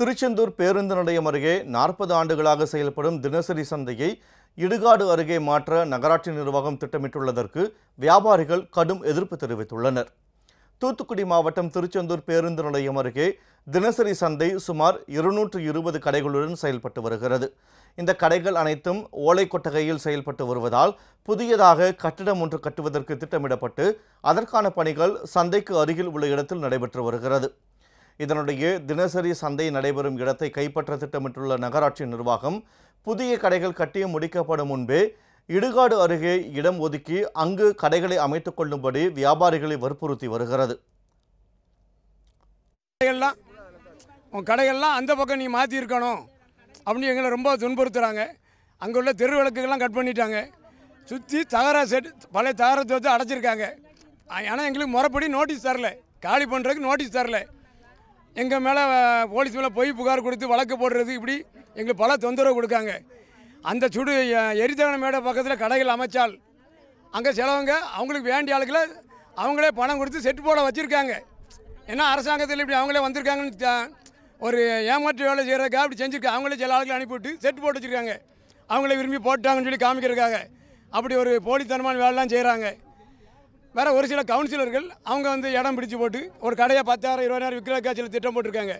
திருச்செந்தூர் பேருந்து நிலையம் அருகே நாற்பது ஆண்டுகளாக செயல்படும் தினசரி சந்தையை இடுகாடு அருகே மாற்ற நகராட்சி நிர்வாகம் திட்டமிட்டுள்ளதற்கு வியாபாரிகள் கடும் எதிர்ப்பு தெரிவித்துள்ளனர் தூத்துக்குடி மாவட்டம் திருச்செந்தூர் பேருந்து நிலையம் அருகே தினசரி சந்தை சுமார் இருநூற்று இருபது கடைகளுடன் செயல்பட்டு வருகிறது இந்த கடைகள் அனைத்தும் ஓலை கொட்டகையில் செயல்பட்டு வருவதால் புதியதாக கட்டிடம் ஒன்று கட்டுவதற்கு திட்டமிடப்பட்டு அதற்கான பணிகள் சந்தைக்கு அருகில் உள்ள இடத்தில் நடைபெற்று வருகிறது இதனுடைய தினசரி சந்தை நடைபெறும் இடத்தை கைப்பற்ற திட்டமிட்டுள்ள நகராட்சி நிர்வாகம் புதிய கடைகள் கட்டிய முடிக்கப்படும் முன்பே இடுகாடு அருகே இடம் ஒதுக்கி அங்கு கடைகளை அமைத்துக் கொள்ளும்படி வியாபாரிகளை வற்புறுத்தி வருகிறது கடைகள்லாம் உன் கடைகள்லாம் அந்த பக்கம் நீ மாற்றியிருக்கணும் அப்படின்னு எங்களை ரொம்ப துன்புறுத்துகிறாங்க அங்கே உள்ள தெரு விளக்குகள்லாம் கட் பண்ணிட்டாங்க சுற்றி தகர செட் பழைய தகரத்தை வச்சு அடைச்சிருக்காங்க ஆனால் எங்களுக்கு முறைப்படி நோட்டீஸ் தரல காலி பண்ணுறதுக்கு நோட்டீஸ் தரலை எங்கள் மேலே போலீஸ் மேலே பொய் புகார் கொடுத்து வழக்கு போடுறது இப்படி எங்களுக்கு பல தொந்தரவு கொடுக்காங்க அந்த சுடு எரித்தகன மேடை பக்கத்தில் கடைகள் அமைச்சால் அங்கே செலவங்க அவங்களுக்கு வேண்டிய ஆளுக்களை அவங்களே பணம் கொடுத்து செட்டு போட வச்சுருக்காங்க ஏன்னா அரசாங்கத்தில் இப்படி அவங்களே வந்திருக்காங்கன்னு ஒரு ஏமாற்று வேலை செய்கிறதுக்காக அப்படி செஞ்சுருக்காங்க அவங்களே சில ஆளுகளை அனுப்பிவிட்டு செட்டு போட்டு வச்சுருக்காங்க அவங்களே விரும்பி போட்டாங்கன்னு சொல்லி காமிக்கிறதுக்காக அப்படி ஒரு போலித்தனமான வேலைலாம் செய்கிறாங்க வேறு ஒரு சில கவுன்சிலர்கள் அவங்க வந்து இடம் பிடிச்சு போட்டு ஒரு கடையை பத்தாயிரம் இருபதாயிரம் விற்கிற திட்டம் போட்டிருக்காங்க